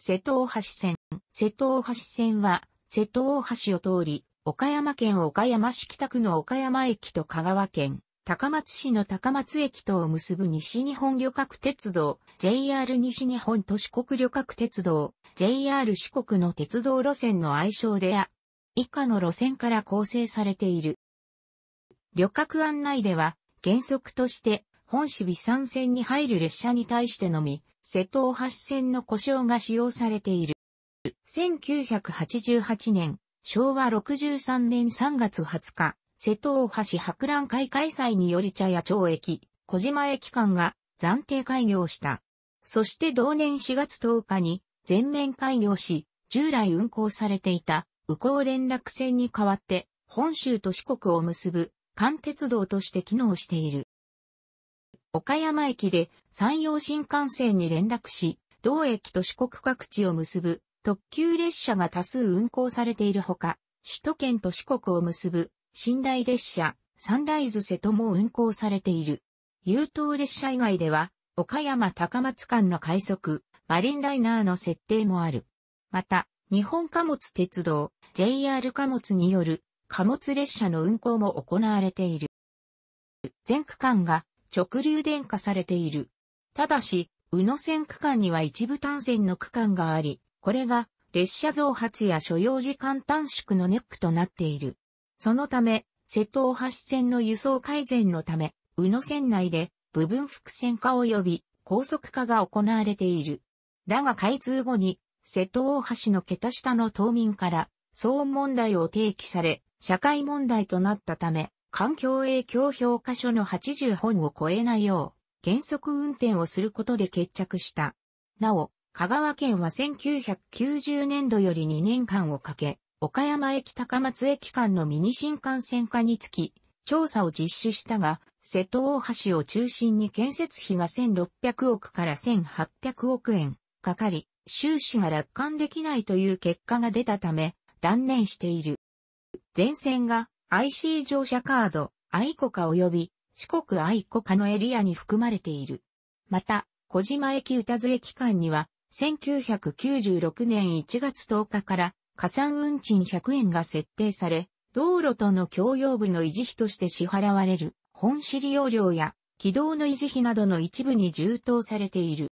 瀬戸大橋線。瀬戸大橋線は、瀬戸大橋を通り、岡山県岡山市北区の岡山駅と香川県、高松市の高松駅とを結ぶ西日本旅客鉄道、JR 西日本都市国旅客鉄道、JR 四国の鉄道路線の愛称であ、以下の路線から構成されている。旅客案内では、原則として、本市美山線に入る列車に対してのみ、瀬戸大橋線の故障が使用されている。1988年、昭和63年3月20日、瀬戸大橋博覧会開催により茶屋町駅、小島駅間が暫定開業した。そして同年4月10日に全面開業し、従来運行されていた、右港連絡線に代わって、本州と四国を結ぶ、関鉄道として機能している。岡山駅で山陽新幹線に連絡し、同駅と四国各地を結ぶ特急列車が多数運行されているほか、首都圏と四国を結ぶ寝台列車サンライズ瀬戸も運行されている。優等列車以外では、岡山高松間の快速、マリンライナーの設定もある。また、日本貨物鉄道、JR 貨物による貨物列車の運行も行われている。全区間が直流電化されている。ただし、宇野線区間には一部単線の区間があり、これが列車増発や所要時間短縮のネックとなっている。そのため、瀬戸大橋線の輸送改善のため、宇野線内で部分複線化及び高速化が行われている。だが開通後に、瀬戸大橋の桁下の島民から騒音問題を提起され、社会問題となったため、環境影響評価書の80本を超えないよう、原則運転をすることで決着した。なお、香川県は1990年度より2年間をかけ、岡山駅高松駅間のミニ新幹線化につき、調査を実施したが、瀬戸大橋を中心に建設費が1600億から1800億円かかり、収支が楽観できないという結果が出たため、断念している。前線が IC 乗車カード、愛子家及び四国愛子家のエリアに含まれている。また、小島駅歌津駅間には、1996年1月10日から加算運賃100円が設定され、道路との共用部の維持費として支払われる本市利用料や軌道の維持費などの一部に充当されている。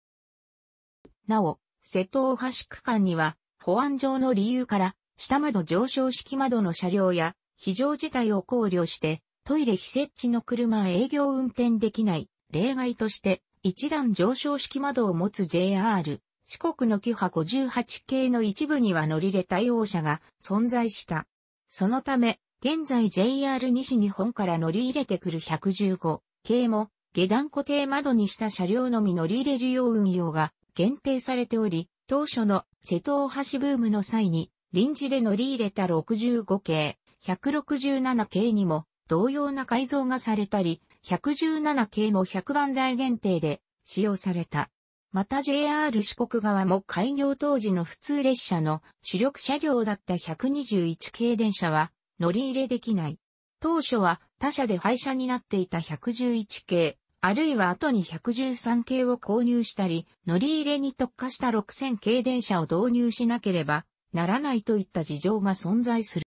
なお、瀬戸大橋区間には保安上の理由から下窓上昇式窓の車両や非常事態を考慮して、トイレ非設置の車営業運転できない、例外として、一段上昇式窓を持つ JR、四国のキハ58系の一部には乗り入れ対応車が存在した。そのため、現在 JR 西日本から乗り入れてくる115系も、下段固定窓にした車両のみ乗り入れるよう運用が限定されており、当初の瀬戸大橋ブームの際に、臨時で乗り入れた65系、167系にも同様な改造がされたり、117系も100番台限定で使用された。また JR 四国側も開業当時の普通列車の主力車両だった121系電車は乗り入れできない。当初は他社で廃車になっていた111系、あるいは後に113系を購入したり、乗り入れに特化した6000系電車を導入しなければならないといった事情が存在する。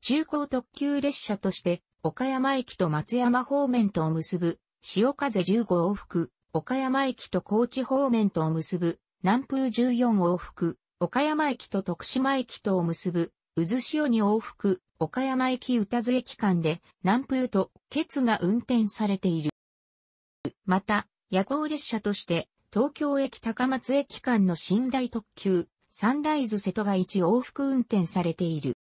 中高特急列車として、岡山駅と松山方面とを結ぶ、潮風15往復、岡山駅と高知方面とを結ぶ、南風14往復、岡山駅と徳島駅とを結ぶ、渦潮に往復、岡山駅宇多津駅間で、南風と、ケツが運転されている。また、夜行列車として、東京駅高松駅間の寝台特急、サンライズ瀬戸が1往復運転されている。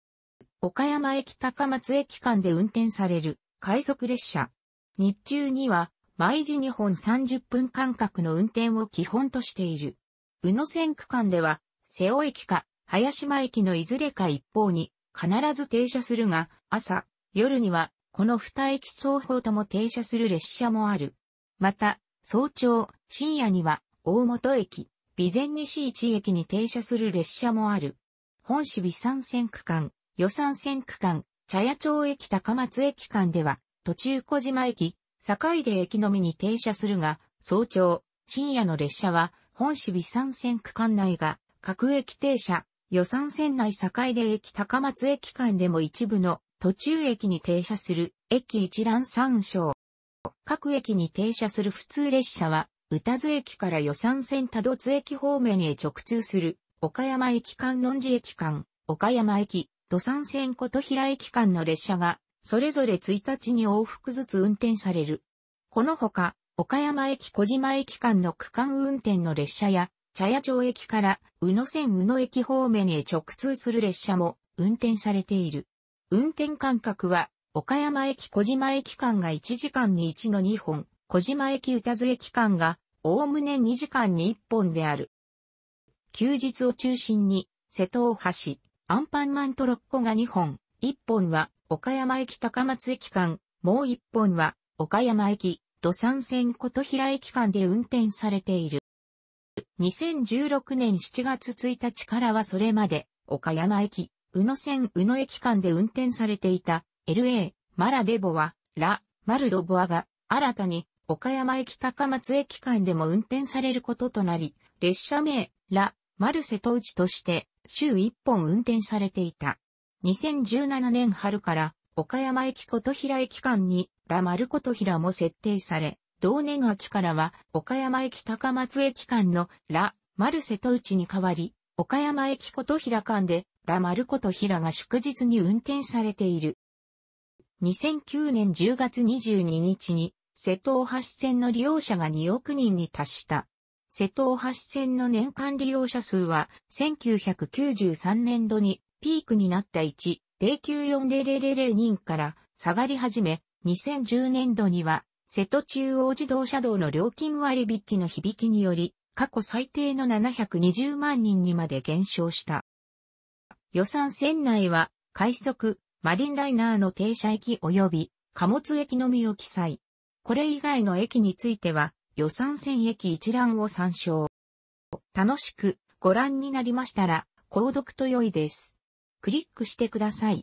岡山駅高松駅間で運転される快速列車。日中には毎時2本30分間隔の運転を基本としている。宇野線区間では、瀬尾駅か林間駅のいずれか一方に必ず停車するが、朝、夜にはこの二駅双方とも停車する列車もある。また、早朝、深夜には大本駅、備前西市駅に停車する列車もある。本市備山線区間、予算線区間、茶屋町駅高松駅間では、途中小島駅、境で駅のみに停車するが、早朝、深夜の列車は、本市美山線区間内が、各駅停車、予算線内境で駅高松駅間でも一部の途中駅に停車する、駅一覧参照。各駅に停車する普通列車は、宇多津駅から予算線多度津駅方面へ直通する、岡山駅間論寺駅間、岡山駅、土産線琴平駅間の列車が、それぞれ1日に往復ずつ運転される。このほか、岡山駅小島駅間の区間運転の列車や、茶屋町駅から宇野線宇野駅方面へ直通する列車も運転されている。運転間隔は、岡山駅小島駅間が1時間に1の2本、小島駅宇多津駅間が、おおむね2時間に1本である。休日を中心に、瀬戸大橋、アンパンマントロッコが2本、1本は岡山駅高松駅間、もう1本は岡山駅、土産線琴平駅間で運転されている。2016年7月1日からはそれまで、岡山駅、宇野線宇野駅間で運転されていた LA、マラレボは、ラ、マルドボアが、新たに、岡山駅高松駅間でも運転されることとなり、列車名、ラ、マル瀬戸内として、週1本運転されていた。2017年春から岡山駅琴平駅間にラマル琴平も設定され、同年秋からは岡山駅高松駅間のラ・マル瀬戸内に変わり、岡山駅琴平間でラ・マル琴平が祝日に運転されている。2009年10月22日に瀬戸大橋線の利用者が2億人に達した瀬戸大橋線の年間利用者数は、1993年度にピークになった1,094,000人から下がり始め、2010年度には、瀬戸中央自動車道の料金割引の響きにより、過去最低の720万人にまで減少した。予算線内は、快速、マリンライナーの停車駅及び貨物駅のみを記載。これ以外の駅については、予算戦役一覧を参照。楽しくご覧になりましたら、購読と良いです。クリックしてください。